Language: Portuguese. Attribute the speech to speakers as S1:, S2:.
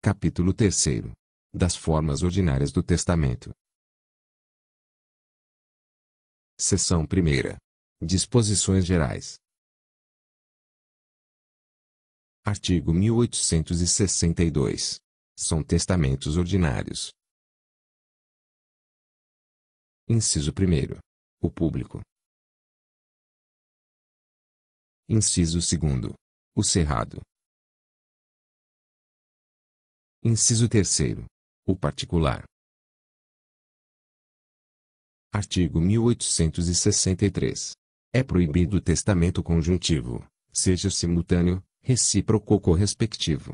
S1: Capítulo 3 Das formas ordinárias do testamento. Seção 1 Disposições gerais.
S2: Artigo 1862. São testamentos ordinários.
S1: Inciso 1. O público. Inciso 2. O cerrado. Inciso 3. O particular. Artigo 1863.
S3: É proibido o testamento conjuntivo, seja simultâneo, recíproco ou correspectivo,